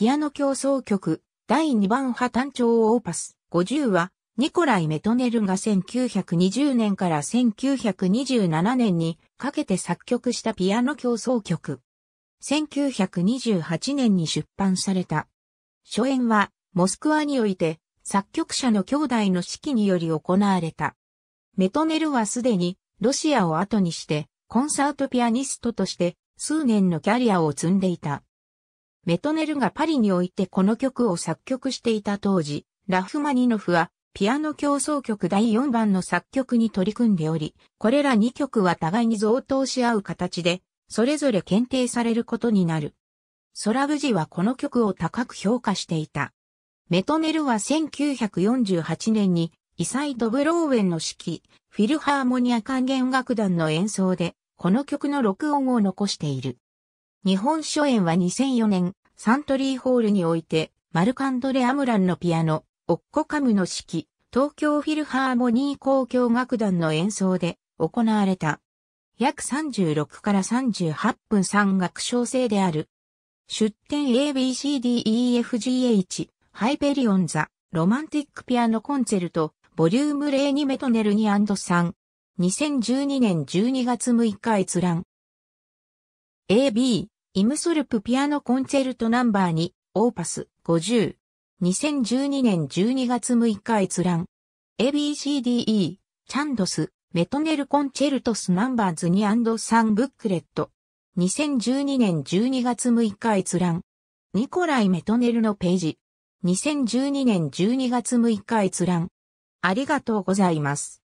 ピアノ競争曲、第2番派単調オーパス50は、ニコライ・メトネルが1920年から1927年にかけて作曲したピアノ競争曲。1928年に出版された。初演は、モスクワにおいて、作曲者の兄弟の指揮により行われた。メトネルはすでに、ロシアを後にして、コンサートピアニストとして、数年のキャリアを積んでいた。メトネルがパリにおいてこの曲を作曲していた当時、ラフマニノフはピアノ競争曲第4番の作曲に取り組んでおり、これら2曲は互いに贈答し合う形で、それぞれ検定されることになる。ソラブジはこの曲を高く評価していた。メトネルは1948年に、イサイ・ドブローウェンの指揮、フィルハーモニア管弦楽団の演奏で、この曲の録音を残している。日本書演は2004年、サントリーホールにおいて、マルカンドレ・アムランのピアノ、オッコカムの式、東京フィルハーモニー交響楽団の演奏で行われた。約36から38分3楽章制である。出展 ABCDEFGH、ハイペリオンザ、ロマンティックピアノコンセルト、ボリューム0 2メトネル 2&3。2012年12月6日閲覧。AB イムソルプピアノコンチェルトナンバー2、オーパス50。2012年12月6日閲覧。ABCDE、チャンドス、メトネルコンチェルトスナンバーズ 2&3 ブックレット。2012年12月6日閲覧。ニコライ・メトネルのページ。2012年12月6日閲覧。ありがとうございます。